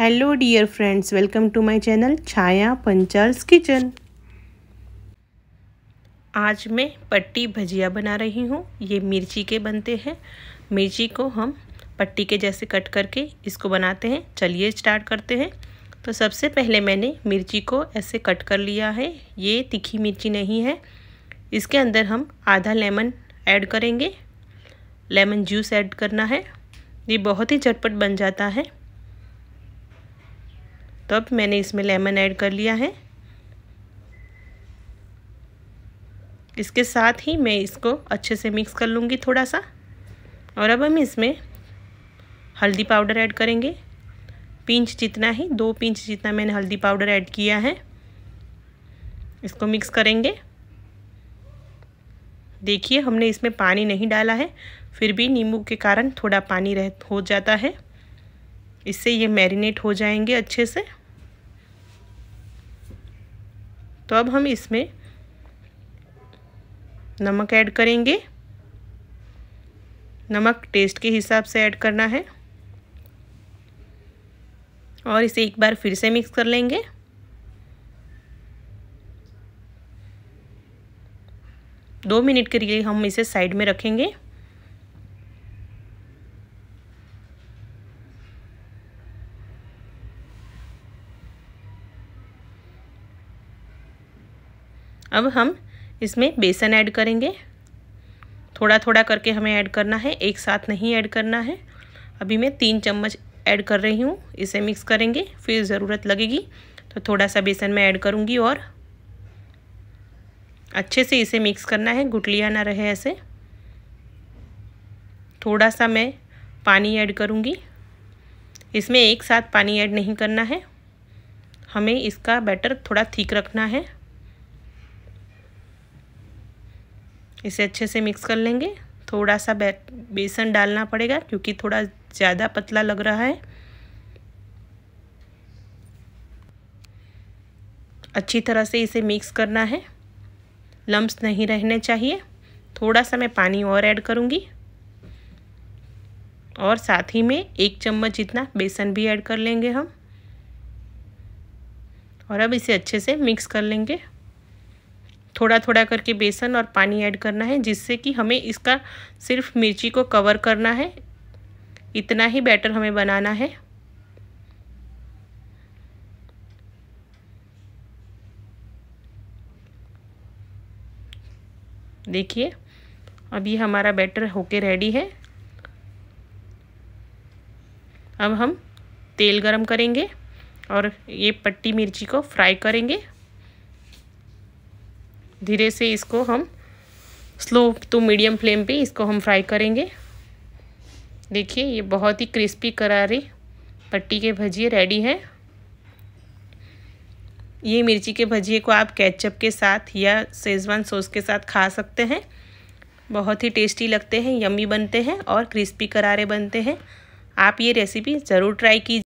hello dear friends welcome to my channel Chhaya पंचर्स kitchen आज मैं पट्टी भजिया बना रही हूँ ये मिर्ची के बनते हैं मिर्ची को हम पट्टी के जैसे कट करके इसको बनाते हैं चलिए स्टार्ट करते हैं तो सबसे पहले मैंने मिर्ची को ऐसे कट कर लिया है ये तीखी मिर्ची नहीं है इसके अंदर हम आधा लेमन ऐड करेंगे लेमन जूस ऐड करना है ये बहुत ही झटपट बन जाता है तो अब मैंने इसमें लेमन ऐड कर लिया है इसके साथ ही मैं इसको अच्छे से मिक्स कर लूँगी थोड़ा सा और अब हम इसमें हल्दी पाउडर ऐड करेंगे पिंच जितना ही दो पिंच जितना मैंने हल्दी पाउडर ऐड किया है इसको मिक्स करेंगे देखिए हमने इसमें पानी नहीं डाला है फिर भी नींबू के कारण थोड़ा पानी रह हो जाता है इससे ये मैरिनेट हो जाएंगे अच्छे से तो अब हम इसमें नमक ऐड करेंगे नमक टेस्ट के हिसाब से ऐड करना है और इसे एक बार फिर से मिक्स कर लेंगे दो मिनट के लिए हम इसे साइड में रखेंगे अब हम इसमें बेसन ऐड करेंगे थोड़ा थोड़ा करके हमें ऐड करना है एक साथ नहीं ऐड करना है अभी मैं तीन चम्मच ऐड कर रही हूँ इसे मिक्स करेंगे फिर ज़रूरत लगेगी तो थोड़ा सा बेसन मैं ऐड करूँगी और अच्छे से इसे मिक्स करना है गुटलियाँ ना रहे ऐसे थोड़ा सा मैं पानी ऐड करूँगी इसमें एक साथ पानी ऐड नहीं करना है हमें इसका बैटर थोड़ा ठीक रखना है इसे अच्छे से मिक्स कर लेंगे थोड़ा सा बेसन डालना पड़ेगा क्योंकि थोड़ा ज़्यादा पतला लग रहा है अच्छी तरह से इसे मिक्स करना है लम्ब नहीं रहने चाहिए थोड़ा सा मैं पानी और ऐड करूँगी और साथ ही में एक चम्मच जितना बेसन भी ऐड कर लेंगे हम और अब इसे अच्छे से मिक्स कर लेंगे थोड़ा थोड़ा करके बेसन और पानी ऐड करना है जिससे कि हमें इसका सिर्फ मिर्ची को कवर करना है इतना ही बैटर हमें बनाना है देखिए अब ये हमारा बैटर होके रेडी है अब हम तेल गरम करेंगे और ये पट्टी मिर्ची को फ्राई करेंगे धीरे से इसको हम स्लो टू मीडियम फ्लेम पे इसको हम फ्राई करेंगे देखिए ये बहुत ही क्रिस्पी करारे पट्टी के भजिए रेडी हैं ये मिर्ची के भजिए को आप केचप के साथ या सेजवान सॉस के साथ खा सकते हैं बहुत ही टेस्टी लगते हैं यमी बनते हैं और क्रिस्पी करारे बनते हैं आप ये रेसिपी ज़रूर ट्राई कीजिए